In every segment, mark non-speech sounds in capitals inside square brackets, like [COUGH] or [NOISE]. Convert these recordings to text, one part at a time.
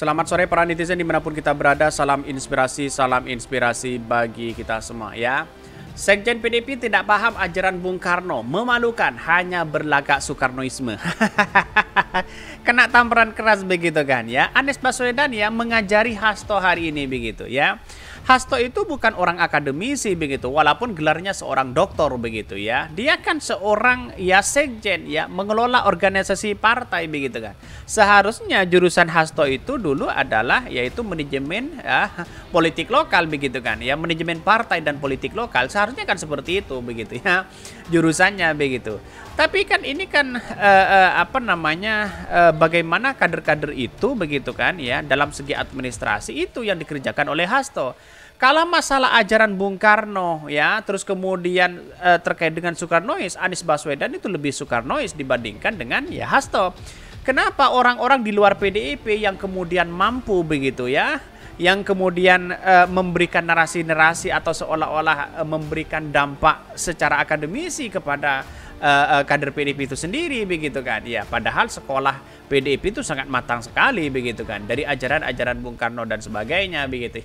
Selamat sore para netizen dimanapun kita berada. Salam inspirasi, salam inspirasi bagi kita semua ya. Sekjen PDP tidak paham ajaran Bung Karno, memalukan, hanya berlagak Soekarnoisme. [LAUGHS] kena tamparan keras begitu kan ya. Anies Baswedan ya mengajari Hasto hari ini begitu ya. Hasto itu bukan orang akademisi begitu, walaupun gelarnya seorang doktor begitu ya. Dia kan seorang ya sekjen ya, mengelola organisasi partai begitu kan. Seharusnya jurusan Hasto itu dulu adalah yaitu manajemen ya, [LAUGHS] politik lokal begitu kan, ya manajemen partai dan politik lokal seharusnya kan seperti itu begitu ya [LAUGHS] jurusannya begitu. Tapi kan ini kan eh, eh, apa namanya eh, bagaimana kader-kader itu begitu kan ya dalam segi administrasi itu yang dikerjakan oleh Hasto. Kalau masalah ajaran Bung Karno ya, terus kemudian eh, terkait dengan Soekarnois, Anies Baswedan itu lebih Soekarnois dibandingkan dengan ya Hasto. Kenapa orang-orang di luar PDIP yang kemudian mampu begitu ya, yang kemudian eh, memberikan narasi-narasi atau seolah-olah eh, memberikan dampak secara akademisi kepada uh, uh, kader PDIP itu sendiri begitu kan. Ya, padahal sekolah PDIP itu sangat matang sekali begitu kan. Dari ajaran-ajaran Bung Karno dan sebagainya begitu.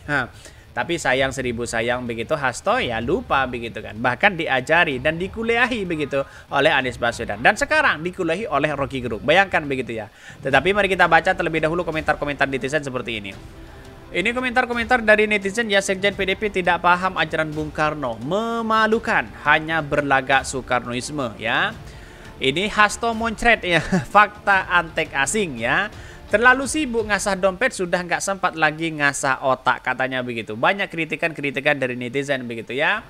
Tapi sayang seribu sayang begitu Hasto ya lupa begitu kan. Bahkan diajari dan dikuliahi begitu oleh Anies Baswedan. Dan sekarang dikuliahi oleh Rocky Gerung. Bayangkan begitu ya. Tetapi mari kita baca terlebih dahulu komentar-komentar netizen seperti ini. Ini komentar-komentar dari netizen ya Sekjen PDP tidak paham ajaran Bung Karno. Memalukan, hanya berlagak Soekarnoisme ya. Ini Hasto Moncret ya, [LAUGHS] fakta antek asing ya. Terlalu sibuk ngasah dompet sudah nggak sempat lagi ngasah otak katanya begitu. Banyak kritikan-kritikan dari netizen begitu ya.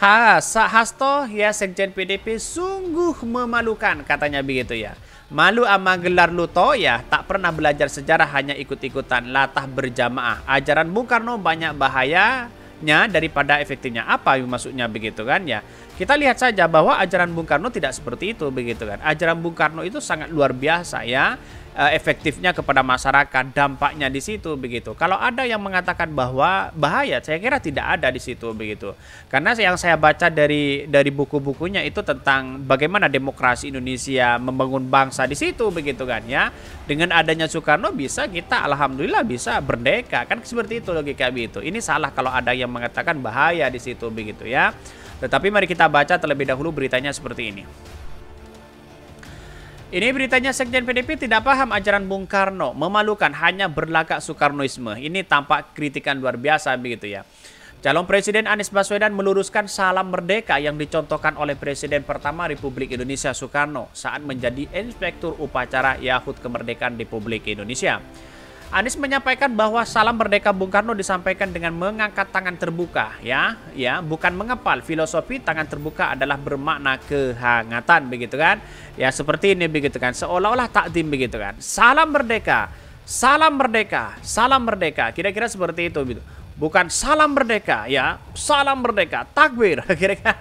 Ha, Hasto ya Sekjen PDP sungguh memalukan katanya begitu ya. Malu ama gelar luto ya, tak pernah belajar sejarah hanya ikut-ikutan latah berjamaah. Ajaran Bung Karno banyak bahayanya daripada efektifnya. Apa maksudnya begitu kan ya? Kita lihat saja bahwa ajaran Bung Karno tidak seperti itu begitu kan. Ajaran Bung Karno itu sangat luar biasa ya eh, efektifnya kepada masyarakat, dampaknya di situ begitu. Kalau ada yang mengatakan bahwa bahaya, saya kira tidak ada di situ begitu. Karena yang saya baca dari dari buku-bukunya itu tentang bagaimana demokrasi Indonesia membangun bangsa di situ begitu kan ya. Dengan adanya Soekarno bisa kita alhamdulillah bisa berdeka. Kan seperti itu logika begitu. Ini salah kalau ada yang mengatakan bahaya di situ begitu ya. Tetapi mari kita baca terlebih dahulu beritanya seperti ini. Ini beritanya Sekjen PDP tidak paham ajaran Bung Karno, memalukan hanya berlagak Soekarnoisme. Ini tampak kritikan luar biasa begitu ya. Calon Presiden Anies Baswedan meluruskan salam merdeka yang dicontohkan oleh Presiden pertama Republik Indonesia Soekarno saat menjadi Inspektur Upacara Yahut Kemerdekaan Republik Indonesia. Anies menyampaikan bahwa salam merdeka Bung Karno disampaikan dengan mengangkat tangan terbuka, ya, ya, bukan mengepal. Filosofi tangan terbuka adalah bermakna kehangatan, begitu kan? Ya, seperti ini begitu kan? Seolah-olah takdim begitu kan? Salam merdeka, salam merdeka, salam merdeka. Kira-kira seperti itu, gitu. Bukan salam merdeka, ya, salam merdeka, takbir, [LAUGHS] kira-kira.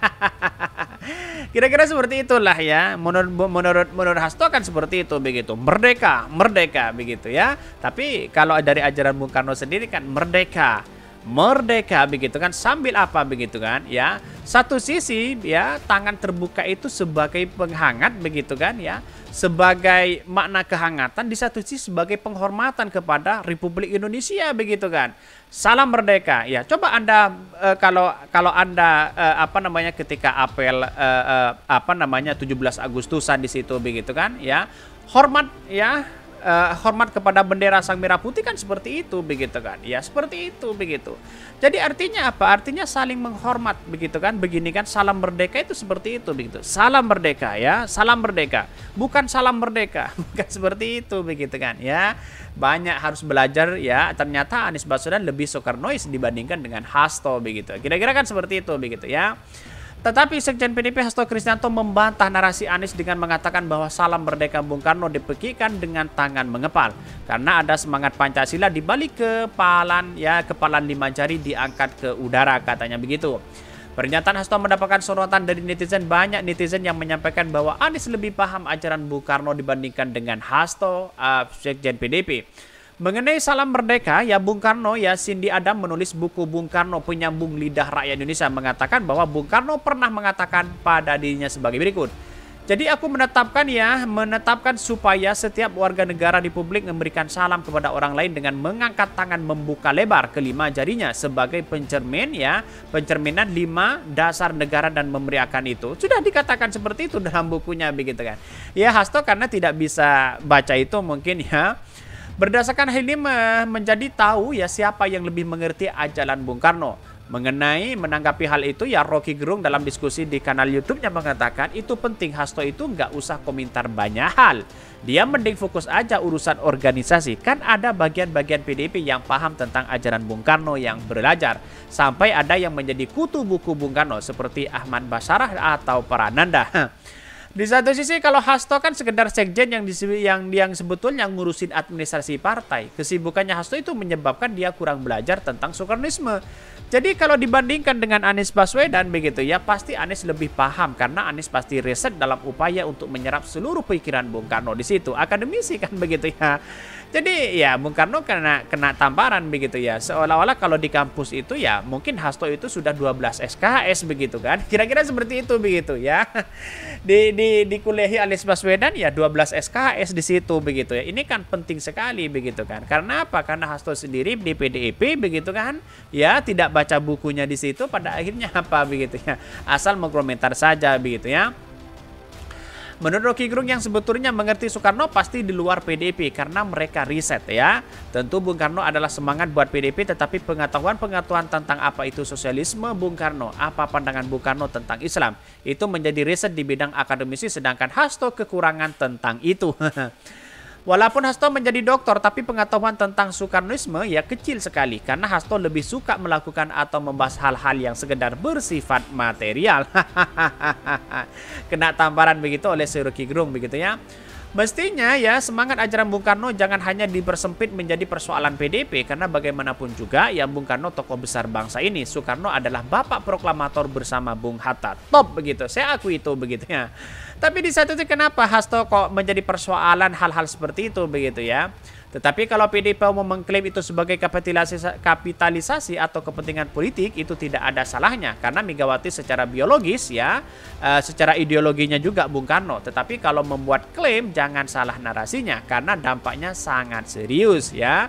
Kira-kira seperti itulah ya. Menurut menurut menurut Hasto kan seperti itu begitu. Merdeka, merdeka begitu ya. Tapi kalau dari ajaran Bung Karno sendiri kan merdeka merdeka begitu kan sambil apa begitu kan ya satu sisi ya tangan terbuka itu sebagai penghangat begitu kan ya sebagai makna kehangatan di satu sisi sebagai penghormatan kepada Republik Indonesia begitu kan salam merdeka ya coba anda e, kalau kalau anda e, apa namanya ketika apel e, e, apa namanya 17 Agustusan di situ begitu kan ya hormat ya uh, hormat kepada bendera sang merah putih kan seperti itu begitu kan ya seperti itu begitu jadi artinya apa artinya saling menghormat begitu kan begini kan salam merdeka itu seperti itu begitu salam merdeka ya salam merdeka bukan salam merdeka [LAUGHS] bukan seperti itu begitu kan ya banyak harus belajar ya ternyata Anies Baswedan lebih Soekarnois dibandingkan dengan Hasto begitu kira-kira kan seperti itu begitu ya tetapi Sekjen PDP Hasto Kristianto membantah narasi Anies dengan mengatakan bahwa salam merdeka Bung Karno dipekikan dengan tangan mengepal karena ada semangat Pancasila di balik kepalan ya kepalan lima jari diangkat ke udara katanya begitu. Pernyataan Hasto mendapatkan sorotan dari netizen. Banyak netizen yang menyampaikan bahwa Anies lebih paham ajaran Bung Karno dibandingkan dengan Hasto uh, Sekjen PDP. Mengenai salam merdeka, ya Bung Karno, ya Cindy Adam menulis buku Bung Karno Penyambung Lidah Rakyat Indonesia mengatakan bahwa Bung Karno pernah mengatakan pada dirinya sebagai berikut. Jadi aku menetapkan ya, menetapkan supaya setiap warga negara di publik memberikan salam kepada orang lain dengan mengangkat tangan membuka lebar kelima jarinya sebagai pencermin ya, pencerminan lima dasar negara dan memeriahkan itu. Sudah dikatakan seperti itu dalam bukunya begitu kan. Ya Hasto karena tidak bisa baca itu mungkin ya Berdasarkan hal ini menjadi tahu ya siapa yang lebih mengerti ajaran Bung Karno. Mengenai menanggapi hal itu ya Rocky Gerung dalam diskusi di kanal YouTube-nya mengatakan itu penting Hasto itu nggak usah komentar banyak hal. Dia mending fokus aja urusan organisasi. Kan ada bagian-bagian PDP yang paham tentang ajaran Bung Karno yang belajar. Sampai ada yang menjadi kutu buku Bung Karno seperti Ahmad Basarah atau Parananda. [LAUGHS] Di satu sisi kalau Hasto kan sekedar sekjen yang disebut yang yang sebetulnya ngurusin administrasi partai. Kesibukannya Hasto itu menyebabkan dia kurang belajar tentang soekarnisme. Jadi kalau dibandingkan dengan Anies Baswedan begitu ya, pasti Anies lebih paham karena Anies pasti riset dalam upaya untuk menyerap seluruh pikiran Bung Karno di situ. Akademisi kan [LAUGHS] begitu ya. Jadi ya Bung Karno kena kena tamparan begitu ya. Seolah-olah kalau di kampus itu ya mungkin Hasto itu sudah 12 SKS begitu kan. [LAUGHS] Kira-kira seperti itu begitu ya. [LAUGHS] Di di di dikuliahi Anies Baswedan ya 12 SKS di situ begitu ya. Ini kan penting sekali begitu kan. Karena apa? Karena Hasto sendiri di PDIP begitu kan ya tidak baca bukunya di situ pada akhirnya [LAUGHS] apa begitu ya. Asal mengkomentar saja begitu ya. Menurut Rocky Gerung yang sebetulnya mengerti Soekarno pasti di luar PDP karena mereka riset ya. Tentu Bung Karno adalah semangat buat PDP tetapi pengetahuan-pengetahuan tentang apa itu sosialisme Bung Karno, apa pandangan Bung Karno tentang Islam itu menjadi riset di bidang akademisi sedangkan Hasto kekurangan tentang itu. [LAUGHS] Walaupun Hasto menjadi dokter, tapi pengetahuan tentang Soekarnoisme ya kecil sekali karena Hasto lebih suka melakukan atau membahas hal-hal yang sekedar bersifat material. [LAUGHS] Kena tamparan begitu oleh Suruki Grung begitu ya. Mestinya ya semangat ajaran Bung Karno jangan hanya dipersempit menjadi persoalan PDP karena bagaimanapun juga ya Bung Karno tokoh besar bangsa ini Soekarno adalah bapak proklamator bersama Bung Hatta. Top begitu. Saya aku itu begitu ya. Tapi di satu itu kenapa Hasto kok menjadi persoalan hal-hal seperti itu begitu ya? Tetapi kalau PDIP mau mengklaim itu sebagai kapitalisasi, kapitalisasi atau kepentingan politik itu tidak ada salahnya karena Megawati secara biologis ya, eh, secara ideologinya juga Bung Karno. Tetapi kalau membuat klaim jangan salah narasinya karena dampaknya sangat serius ya.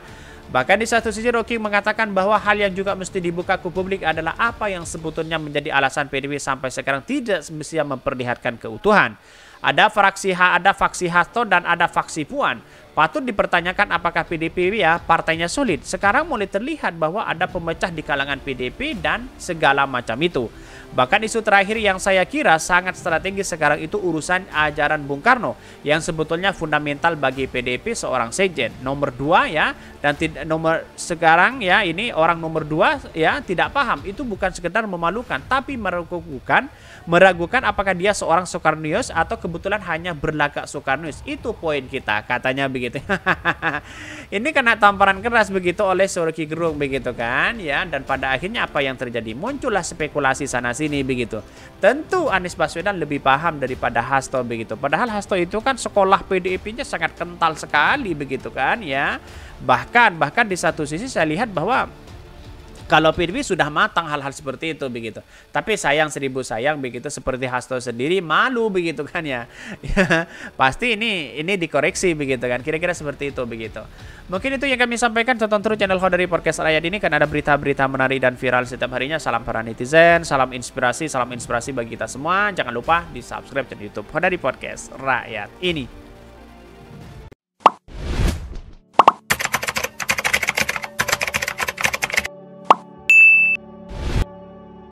Bahkan di satu sisi Rocky mengatakan bahwa hal yang juga mesti dibuka ke publik adalah apa yang sebetulnya menjadi alasan PDIP sampai sekarang tidak semestinya memperlihatkan keutuhan. Ada fraksi H, ada faksi Hasto, dan ada faksi Puan. Patut dipertanyakan apakah PDP ya partainya sulit. Sekarang mulai terlihat bahwa ada pemecah di kalangan PDP dan segala macam itu. Bahkan isu terakhir yang saya kira sangat strategis sekarang itu urusan ajaran Bung Karno yang sebetulnya fundamental bagi PDP seorang sejen. nomor dua ya dan nomor sekarang ya ini orang nomor dua ya tidak paham itu bukan sekedar memalukan tapi meragukan meragukan apakah dia seorang Soekarnius atau kebetulan kebetulan hanya berlagak Soekarnois. Itu poin kita, katanya begitu. [LAUGHS] ini kena tamparan keras begitu oleh Suruki Gerung begitu kan, ya. Dan pada akhirnya apa yang terjadi? Muncullah spekulasi sana sini begitu. Tentu Anies Baswedan lebih paham daripada Hasto begitu. Padahal Hasto itu kan sekolah PDIP-nya sangat kental sekali begitu kan, ya. Bahkan bahkan di satu sisi saya lihat bahwa kalau Pirwi sudah matang hal-hal seperti itu begitu. Tapi sayang seribu sayang begitu seperti Hasto sendiri malu begitu kan ya. [LAUGHS] pasti ini ini dikoreksi begitu kan. Kira-kira seperti itu begitu. Mungkin itu yang kami sampaikan tonton terus channel dari Podcast Rakyat ini karena ada berita-berita menarik dan viral setiap harinya. Salam para netizen, salam inspirasi, salam inspirasi bagi kita semua. Jangan lupa di subscribe channel YouTube di Podcast Rakyat ini.